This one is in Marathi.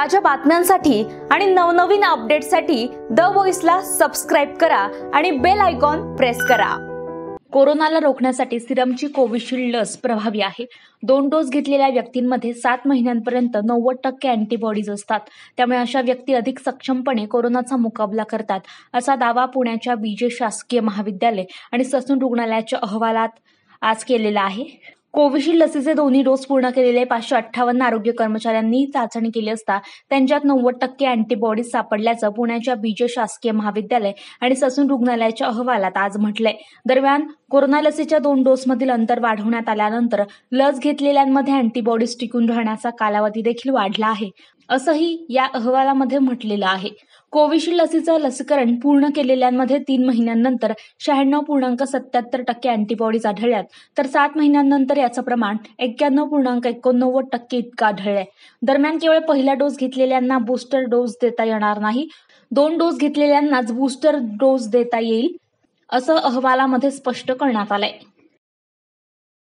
ताज्या बातम्यांसाठी आणि नवनवीन अपडेटसाठी द व्हॉइसला सबस्क्राईब करा आणि बेल आयकॉन प्रेस करा कोरोनाला रोखण्यासाठी सिरमची कोविशिल्ड लस प्रभावी आहे दोन डोस घेतलेल्या व्यक्तींमध्ये सात महिन्यांपर्यंत नव्वद टक्के अँटीबॉडीज असतात त्यामुळे अशा व्यक्ती अधिक सक्षमपणे कोरोनाचा मुकाबला करतात असा दावा पुण्याच्या बीजे शासकीय महाविद्यालय आणि ससून रुग्णालयाच्या अहवालात आज केलेला आहे कोविशिल्ड लसीचे दोन्ही डोस पूर्ण केलेले पाचशे अठ्ठावन्न आरोग्य कर्मचाऱ्यांनी चाचणी केली असता त्यांच्यात नव्वद टक्के अँटीबॉडीज सापडल्याचं पुण्याच्या बीजे शासकीय महाविद्यालय आणि ससून रुग्णालयाच्या अहवालात आज म्हटलंय दरम्यान कोरोना लसीच्या दोन डोसमधील अंतर वाढवण्यात आल्यानंतर लस घेतलेल्यांमध्ये अँटीबॉडीज टिकून राहण्याचा कालावधी देखील वाढला आहे असंही या अहवालामध्ये म्हटलेलं आहे कोविशिल्ड लसीचं लसीकरण पूर्ण केलेल्यांमध्ये तीन महिन्यांनंतर शहाण्णव पूर्णांक सत्याहत्तर टक्के अँटीबॉडीज आढळल्यात तर सात महिन्यांनंतर याचं प्रमाण एक्क्याण्णव पूर्णांक एकोणनव्वद टक्के इतकं आढळलंय दरम्यान केवळ पहिला डोस घेतलेल्यांना बूस्टर डोस देता येणार नाही दोन डोस घेतलेल्यांनाच बूस्टर डोस देता येईल असं अहवालामध्ये स्पष्ट करण्यात आलंय